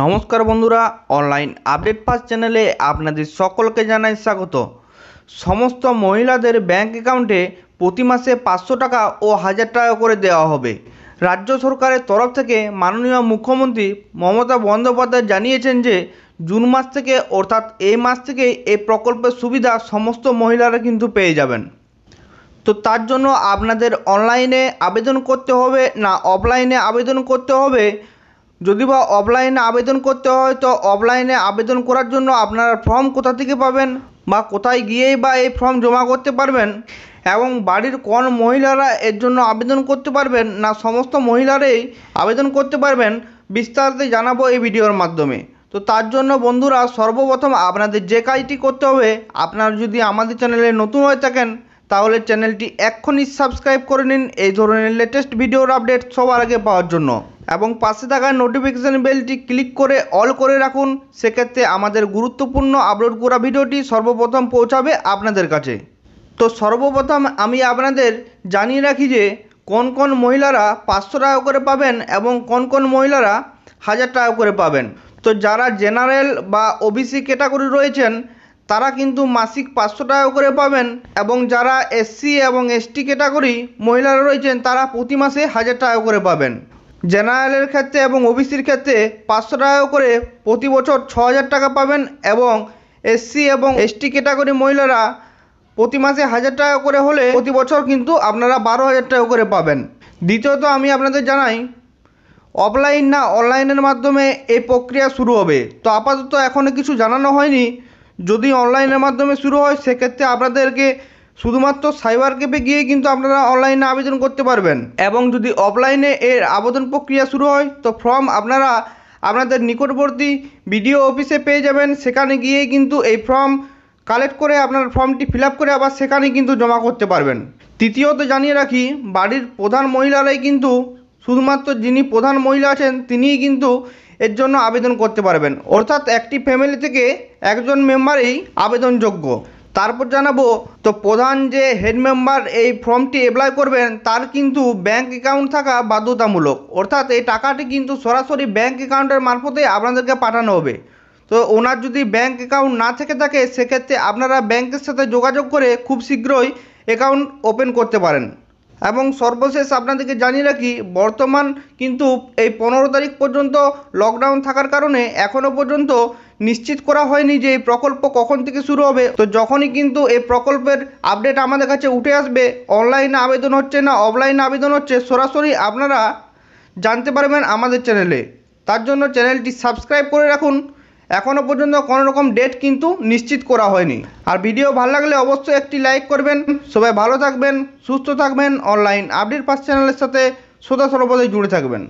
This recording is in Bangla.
নমস্কার বন্ধুরা অনলাইন আপডেট পাস চ্যানেলে আপনাদের সকলকে জানাই স্বাগত সমস্ত মহিলাদের ব্যাংক অ্যাকাউন্টে প্রতি মাসে পাঁচশো টাকা ও হাজার টাকা করে দেওয়া হবে রাজ্য সরকারের তরফ থেকে মাননীয় মুখ্যমন্ত্রী মমতা বন্দ্যোপাধ্যায় জানিয়েছেন যে জুন মাস থেকে অর্থাৎ এই মাস থেকে এই প্রকল্পের সুবিধা সমস্ত মহিলারা কিন্তু পেয়ে যাবেন তো তার জন্য আপনাদের অনলাইনে আবেদন করতে হবে না অফলাইনে আবেদন করতে হবে যদি বা অফলাইনে আবেদন করতে হয় তো অফলাইনে আবেদন করার জন্য আপনারা ফর্ম কোথা থেকে পাবেন বা কোথায় গিয়েই বা এই ফর্ম জমা করতে পারবেন এবং বাড়ির কোন মহিলারা এর জন্য আবেদন করতে পারবেন না সমস্ত মহিলারাই আবেদন করতে পারবেন বিস্তারিত জানাবো এই ভিডিওর মাধ্যমে তো তার জন্য বন্ধুরা সর্বপ্রথম আপনাদের যে কাজটি করতে হবে আপনারা যদি আমাদের চ্যানেলে নতুন হয়ে থাকেন তাহলে চ্যানেলটি এক্ষুনি সাবস্ক্রাইব করে নিন এই ধরনের লেটেস্ট ভিডিওর আপডেট সবার আগে পাওয়ার জন্য এবং পাশে থাকা নোটিফিকেশান বেলটি ক্লিক করে অল করে রাখুন সেক্ষেত্রে আমাদের গুরুত্বপূর্ণ আপলোড করা ভিডিওটি সর্বপ্রথম পৌঁছাবে আপনাদের কাছে তো সর্বপ্রথম আমি আপনাদের জানিয়ে রাখি যে কোন কোন মহিলারা পাঁচশো টাকা করে পাবেন এবং কোন কোন মহিলারা হাজার টাকা করে পাবেন তো যারা জেনারেল বা ওবিসি ক্যাটাগরি রয়েছেন তারা কিন্তু মাসিক পাঁচশো টাকা করে পাবেন এবং যারা এসসি এবং এসটি ক্যাটাগরি মহিলারা রয়েছেন তারা প্রতি মাসে হাজার টাকা করে পাবেন জেনারেলের ক্ষেত্রে এবং ওবিসির ক্ষেত্রে পাঁচশো টাকা করে প্রতি বছর ছ হাজার টাকা পাবেন এবং এসসি এবং এসটি ক্যাটাগরি মহিলারা প্রতি মাসে হাজার টাকা করে হলে প্রতি বছর কিন্তু আপনারা বারো হাজার টাকা করে পাবেন দ্বিতীয়ত আমি আপনাদের জানাই অফলাইন না অনলাইনের মাধ্যমে এই প্রক্রিয়া শুরু হবে তো আপাতত এখনও কিছু জানানো হয়নি যদি অনলাইনের মাধ্যমে শুরু হয় সেক্ষেত্রে আপনাদেরকে শুধুমাত্র সাইবার ক্যাফে গিয়ে কিন্তু আপনারা অনলাইনে আবেদন করতে পারবেন এবং যদি অফলাইনে এর আবেদন প্রক্রিয়া শুরু হয় তো ফর্ম আপনারা আপনাদের নিকটবর্তী বিডিও অফিসে পেয়ে যাবেন সেখানে গিয়ে কিন্তু এই ফর্ম কালেক্ট করে আপনার ফর্মটি ফিল করে আবার সেখানে কিন্তু জমা করতে পারবেন তৃতীয়ত জানিয়ে রাখি বাড়ির প্রধান মহিলারাই কিন্তু শুধুমাত্র যিনি প্রধান মহিলা আছেন তিনিই কিন্তু এর জন্য আবেদন করতে পারবেন অর্থাৎ একটি ফ্যামিলি থেকে একজন মেম্বারই আবেদনযোগ্য তারপর জানাবো তো প্রধান যে হেড মেম্বার এই ফর্মটি অ্যাপ্লাই করবেন তার কিন্তু ব্যাংক অ্যাকাউন্ট থাকা বাধ্যতামূলক অর্থাৎ এই টাকাটি কিন্তু সরাসরি ব্যাংক অ্যাকাউন্টের মারফতে আপনাদেরকে পাঠানো হবে তো ওনার যদি ব্যাংক অ্যাকাউন্ট না থেকে থাকে সেক্ষেত্রে আপনারা ব্যাংকের সাথে যোগাযোগ করে খুব শীঘ্রই অ্যাকাউন্ট ওপেন করতে পারেন এবং সর্বশেষ আপনাদেরকে জানিয়ে রাখি বর্তমান কিন্তু এই পনেরো তারিখ পর্যন্ত লকডাউন থাকার কারণে এখনও পর্যন্ত নিশ্চিত করা হয়নি যে এই প্রকল্প কখন থেকে শুরু হবে তো যখনই কিন্তু এই প্রকল্পের আপডেট আমাদের কাছে উঠে আসবে অনলাইনে আবেদন হচ্ছে না অফলাইনে আবেদন হচ্ছে সরাসরি আপনারা জানতে পারবেন আমাদের চ্যানেলে তার জন্য চ্যানেলটি সাবস্ক্রাইব করে রাখুন এখনও পর্যন্ত কোনো রকম ডেট কিন্তু নিশ্চিত করা হয়নি আর ভিডিও ভালো লাগলে অবশ্যই একটি লাইক করবেন সবাই ভালো থাকবেন সুস্থ থাকবেন অনলাইন আপডেট পাস চ্যানেলের সাথে সদা সর্বদাই জুড়ে থাকবেন